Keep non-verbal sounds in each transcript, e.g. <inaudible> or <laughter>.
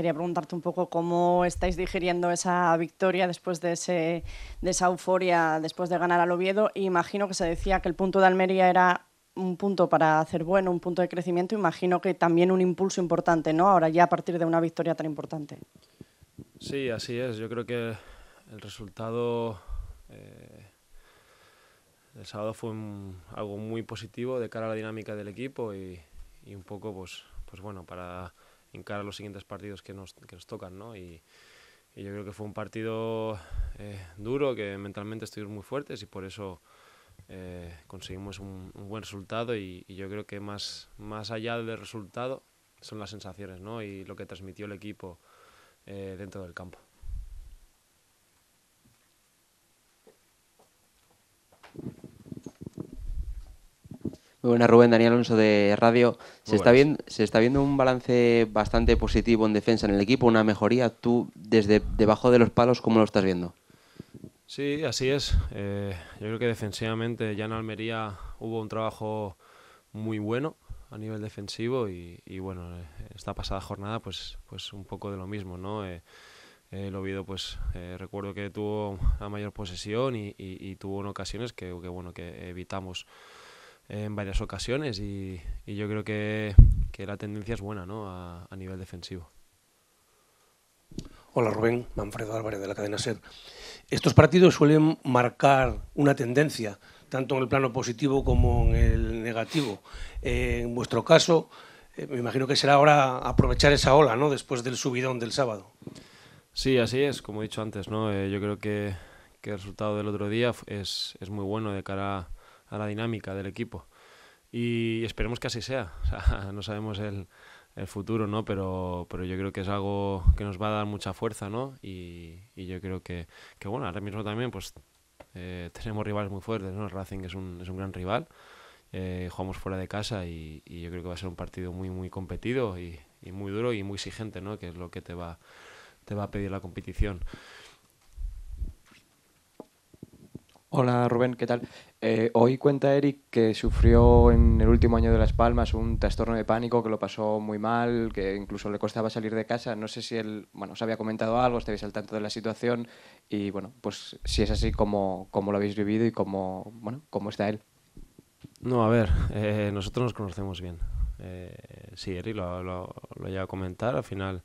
quería preguntarte un poco cómo estáis digiriendo esa victoria después de, ese, de esa euforia, después de ganar al Oviedo. Imagino que se decía que el punto de Almería era un punto para hacer bueno, un punto de crecimiento. Imagino que también un impulso importante, ¿no? Ahora ya a partir de una victoria tan importante. Sí, así es. Yo creo que el resultado del eh, el sábado fue algo muy positivo de cara a la dinámica del equipo y, y un poco, pues, pues bueno, para en cara a los siguientes partidos que nos, tocan, Y, yo creo que fue un partido eh, duro, que mentalmente estuvimos muy fuertes y por eso eh, conseguimos un, buen resultado y, yo creo que más, más allá del resultado son las sensaciones ¿no? y lo que transmitió el equipo eh, dentro del campo. buenas, Rubén. Daniel Alonso de Radio. Se está, viendo, se está, viendo, un balance bastante positivo en defensa en el equipo, una mejoría. ¿Tú, desde debajo de los palos, cómo lo estás viendo? Sí, así es. Eh, yo creo que defensivamente ya en Almería hubo un trabajo muy bueno a nivel defensivo y, bueno, eh, esta pasada jornada pues, pues un poco de lo mismo, ¿no? Eh, el Ovido pues recuerdo que tuvo la mayor posesión y, tuvo en ocasiones que, que, bueno, que evitamos en varias ocasiones y, yo creo que, la tendencia es buena ¿no? a, nivel defensivo. Hola Rubén, Manfredo Álvarez de la cadena SER. Estos partidos suelen marcar una tendencia, tanto en el plano positivo como en el negativo. en vuestro caso, eh, me imagino que será ahora aprovechar esa ola, ¿no? Después del subidón del sábado. Sí, así es, como he dicho antes, ¿no? Eh, yo creo que, el resultado del otro día es, es muy bueno de cara a a la dinámica del equipo. Y esperemos que así sea. <laughs> no sabemos el, futuro, ¿no? Pero, pero yo creo que es algo que nos va a dar mucha fuerza, ¿no? Y, yo creo que, bueno, ahora mismo también, pues eh, <laughs> tenemos rivales muy fuertes, ¿no? Racing es un, es un gran rival. Eh, jugamos fuera de casa y, yo creo que va a ser un partido muy, muy competido y, y muy duro y muy exigente, ¿no? Que es lo que te va, te va a pedir la competición. Hola Rubén, ¿qué tal? Eh, hoy cuenta Eric que sufrió en el último año de Las Palmas un trastorno de pánico que lo pasó muy mal, que incluso le costaba salir de casa. No sé si él, bueno, os había comentado algo, estáis al tanto de la situación y bueno, pues si es así, como lo habéis vivido y cómo, bueno, cómo está él? No, a ver, eh, nosotros nos conocemos bien. Eh, sí, Eric lo, lo, lo a comentar, al final...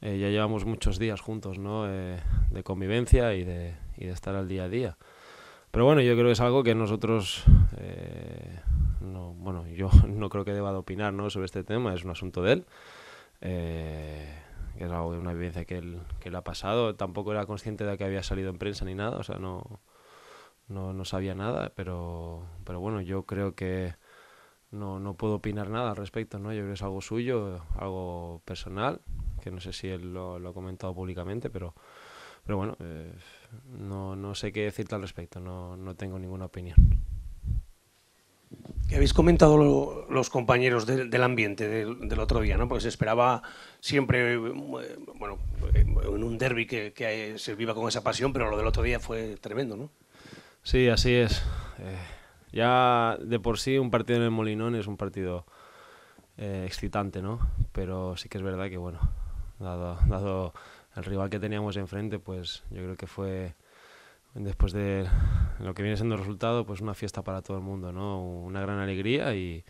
ya llevamos muchos días juntos, ¿no? de convivencia y de, y de estar al día a día. Pero bueno, yo creo que es algo que nosotros, eh, bueno, yo <laughs> no creo que deba de opinar ¿no? sobre este tema, es un asunto de él. Eh, es algo de una vivencia que él, que ha pasado. Tampoco era consciente de que había salido en prensa ni nada, o sea, no, no, no sabía nada, pero, pero bueno, yo creo que no, no puedo opinar nada al respecto, ¿no? Yo creo que es algo suyo, algo personal, que no sé si él lo, ha comentado públicamente, pero, pero bueno... Eh, no, no sé qué decirte al respecto, no, no tengo ninguna opinión. Que habéis comentado los compañeros del ambiente del, otro día, ¿no? Porque se esperaba siempre, eh, bueno, eh, en un derby que, que, se viva con esa pasión, pero lo del otro día fue tremendo, ¿no? Sí, así es. Eh, ya de por sí un partido en el Molinón es un partido excitante, ¿no? Pero sí que es verdad que, bueno, dado el rival que teníamos enfrente, pues yo creo que fue después de lo que viene siendo el resultado, pues una fiesta para todo el mundo, ¿no? Una gran alegría y,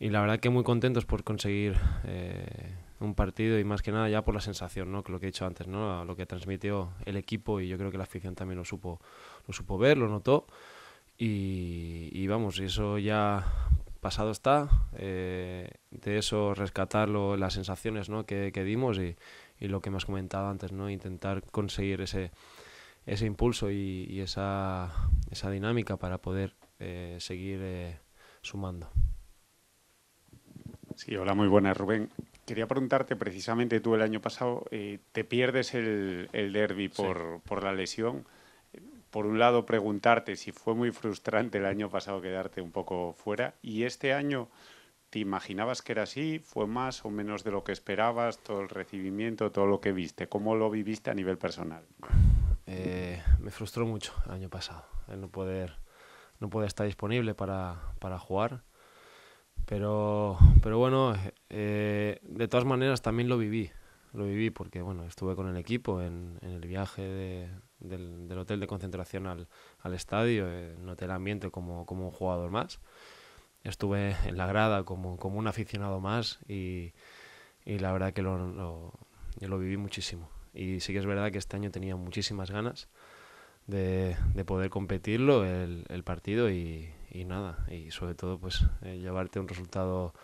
la verdad que muy contentos por conseguir eh, un partido y más que nada ya por la sensación, ¿no? lo que he dicho antes, ¿no? Lo que transmitió el equipo y yo creo que la afición también lo supo, lo supo ver, lo notó y, y vamos, eso ya pasado está, eh, de eso rescatar las sensaciones ¿no? que, que dimos y, y lo que hemos comentado antes, ¿no? Intentar conseguir ese, impulso y, esa, dinámica para poder eh, seguir eh, sumando. Sí, hola, muy buenas, Rubén. Quería preguntarte, precisamente tú el año pasado eh, te pierdes el, el derby por, por la lesión. Por un lado, preguntarte si fue muy frustrante el año pasado quedarte un poco fuera y este año ¿Te imaginabas que era así? ¿Fue más o menos de lo que esperabas? ¿Todo el recibimiento, todo lo que viste? ¿Cómo lo viviste a nivel personal? Eh, me frustró mucho el año pasado no poder, no poder estar disponible para, para jugar. Pero, pero bueno, eh, de todas maneras también lo viví. Lo viví porque bueno, estuve con el equipo en, el viaje del, hotel de concentración al, estadio. Eh, noté el ambiente como, como un jugador más estuve en la grada como, como un aficionado más y, la verdad que lo, lo, yo lo viví muchísimo. Y sí que es verdad que este año tenía muchísimas ganas de, poder competirlo, el, partido y, nada. Y sobre todo, pues eh, llevarte un resultado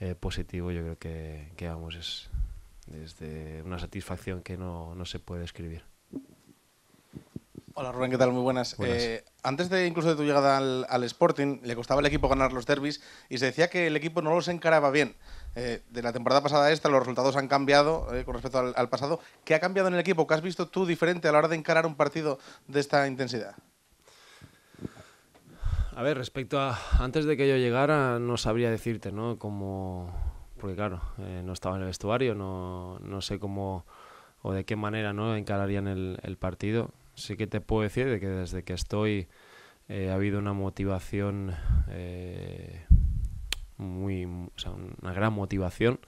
eh, positivo, yo creo que, que vamos, es desde una satisfacción que no, no se puede escribir Hola Rubén, ¿qué tal? Muy buenas. Eh, antes de incluso de tu llegada al, Sporting, le costaba al equipo ganar los derbis y se decía que el equipo no los encaraba bien. Eh, de la temporada pasada a esta, los resultados han cambiado eh, con respecto al, pasado. ¿Qué ha cambiado en el equipo? ¿Qué has visto tú diferente a la hora de encarar un partido de esta intensidad? A ver, respecto a antes de que yo llegara, no sabría decirte, ¿no? Como, porque claro, no estaba en el vestuario, no, no sé cómo o de qué manera, ¿no? Encararían el, el partido sí que te puedo decir de que desde que estoy eh, ha habido una motivación eh, muy, sea, una gran motivación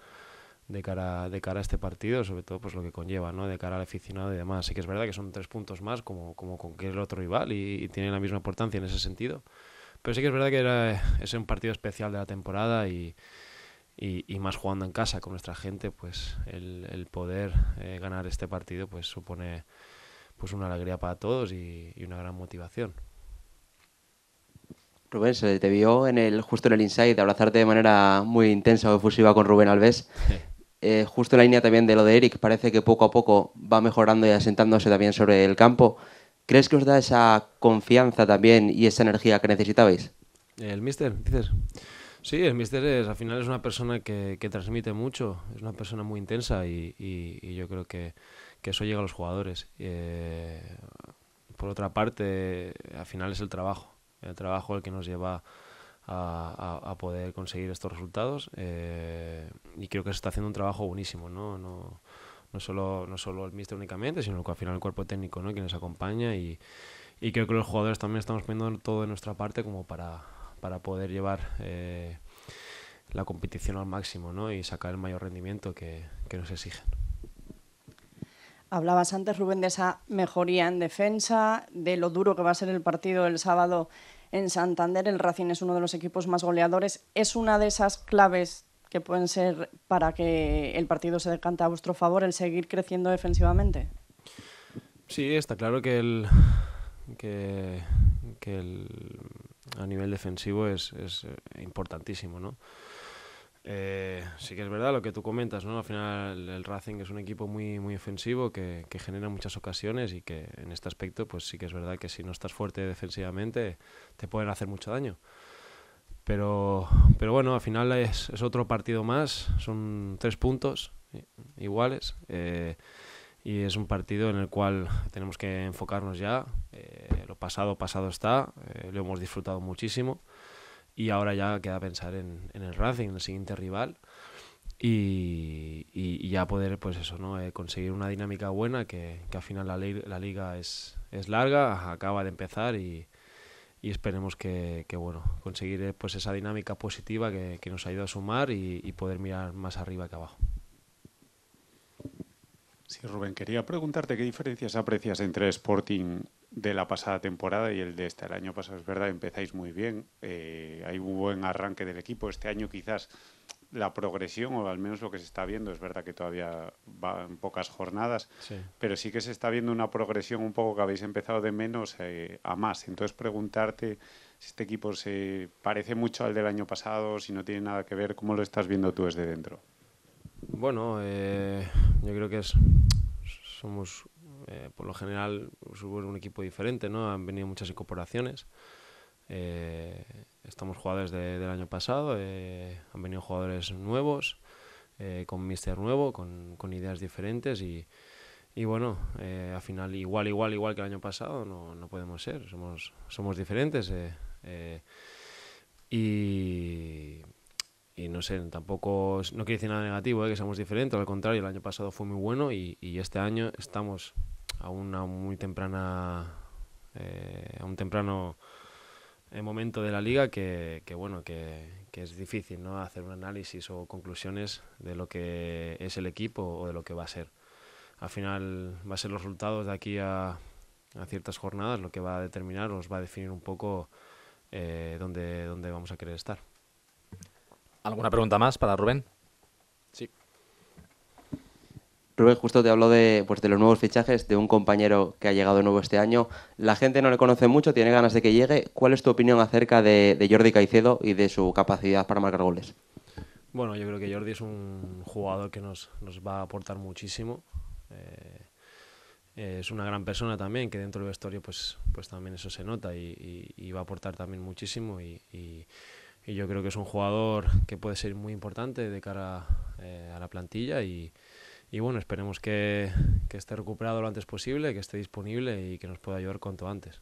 de cara, de cara a este partido, sobre todo pues lo que conlleva, ¿no? De cara al aficionado y demás. Sí que es verdad que son tres puntos más como, como con que el otro rival y, tienen la misma importancia en ese sentido. Pero sí que es verdad que era, es un partido especial de la temporada y, y, más jugando en casa con nuestra gente, pues el, el poder eh, ganar este partido pues supone pues una alegría para todos y, una gran motivación. Rubén, se eh, te vio en el, justo en el Inside abrazarte de manera muy intensa o efusiva con Rubén Alves. <laughs> Eh, justo en la línea también de lo de Eric, parece que poco a poco va mejorando y asentándose también sobre el campo. ¿Crees que os da esa confianza también y esa energía que necesitabais? El mister, dices. Sí, el mister es, al final es una persona que, transmite mucho, es una persona muy intensa y yo creo que, que eso llega a los jugadores. Eh, por otra parte, al final es el trabajo, el trabajo el que nos lleva a, poder conseguir estos resultados eh, y creo que se está haciendo un trabajo buenísimo, ¿no? no solo, no solo el míster únicamente, sino que al final el cuerpo técnico, que nos acompaña y, creo que los jugadores también estamos poniendo todo de nuestra parte como para, para poder llevar eh, la competición al máximo, Y sacar el mayor rendimiento que nos exigen. Hablabas antes, Rubén, de esa mejoría en defensa, de lo duro que va a ser el partido el sábado en Santander. El Racing es uno de los equipos más goleadores. Es una de esas claves que pueden ser para que el partido se decante a vuestro favor, el seguir creciendo defensivamente. Sí, está claro que el que, a nivel defensivo es, es importantísimo, ¿no? Eh, sí que es verdad lo que tú comentas, ¿no? Al final el Racing es un equipo muy, muy ofensivo que, genera muchas ocasiones y que en este aspecto pues sí que es verdad que si no estás fuerte defensivamente te pueden hacer mucho daño. Pero, bueno, al final es, otro partido más, son tres puntos eh, iguales eh, y es un partido en el cual tenemos que enfocarnos ya. lo pasado, pasado está, lo hemos disfrutado muchísimo. Y ahora ya queda pensar en, el Racing, en el siguiente rival. Y, ya poder, pues eso, ¿no? Eh, conseguir una dinámica buena, que, al final la, la liga es, larga, acaba de empezar y, esperemos que, bueno, conseguir eh, pues esa dinámica positiva que, que nos ayuda a sumar y, poder mirar más arriba que abajo. Sí, Rubén, quería preguntarte qué diferencias aprecias entre Sporting de la pasada temporada y el de este año pasado es verdad, empezáis muy bien, eh, hay un buen arranque del equipo. Este año quizás la progresión, o al menos lo que se está viendo, es verdad que todavía van pocas jornadas, pero sí que se está viendo una progresión un poco que habéis empezado de menos eh, a más. Entonces preguntarte si este equipo se parece mucho al del año pasado, si no tiene nada que ver, ¿cómo lo estás viendo tú desde dentro? Bueno, eh, yo creo que es, somos eh, por lo general es pues, un equipo diferente, ¿no? Han venido muchas incorporaciones. Eh, estamos jugadores del año pasado, eh, han venido jugadores nuevos, con mister nuevo, con, ideas diferentes y, bueno, al final igual, igual, igual que el año pasado no, podemos ser, somos, somos diferentes. y no sé, tampoco no quiere decir nada negativo, ¿eh? que seamos diferentes, al contrario, el año pasado fue muy bueno y, y este año estamos a una muy temprana eh, a un temprano eh, momento de la liga que, que bueno que, que, es difícil no hacer un análisis o conclusiones de lo que es el equipo o de lo que va a ser al final va a ser los resultados de aquí a, ciertas jornadas lo que va a determinar os va a definir un poco eh, dónde, dónde vamos a querer estar alguna pregunta más para Rubén Rubén justo te habló de, pues, de los nuevos fichajes, de un compañero que ha llegado nuevo este año. La gente no le conoce mucho, tiene ganas de que llegue. ¿Cuál es tu opinión acerca de, Jordi Caicedo y de su capacidad para marcar goles? Bueno, yo creo que Jordi es un jugador que nos, nos va a aportar muchísimo. Eh, es una gran persona también, que dentro del vestuario pues, pues también eso se nota y, va a aportar también muchísimo. Y, yo creo que es un jugador que puede ser muy importante de cara eh, a la plantilla y, y bueno, esperemos que, que esté recuperado lo antes posible, que esté disponible y que nos pueda ayudar cuanto antes.